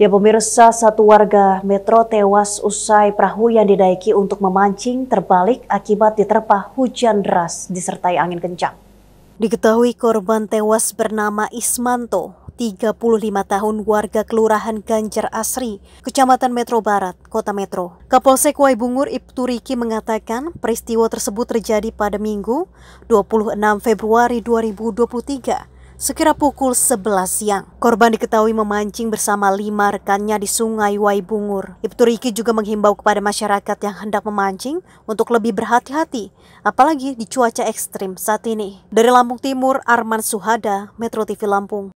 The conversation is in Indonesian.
Ya pemirsa, satu warga metro tewas usai perahu yang didaiki untuk memancing terbalik akibat diterpa hujan deras disertai angin kencang. Diketahui korban tewas bernama Ismanto, 35 tahun warga Kelurahan Ganjar Asri, Kecamatan Metro Barat, Kota Metro. Kapolsek Wai Bungur Ibtu Riki mengatakan peristiwa tersebut terjadi pada Minggu 26 Februari 2023 sekira pukul 11 siang. Korban diketahui memancing bersama lima rekannya di sungai Waibungur. Ibtu Riki juga menghimbau kepada masyarakat yang hendak memancing untuk lebih berhati-hati, apalagi di cuaca ekstrim saat ini. Dari Lampung Timur, Arman Suhada, Metro TV Lampung.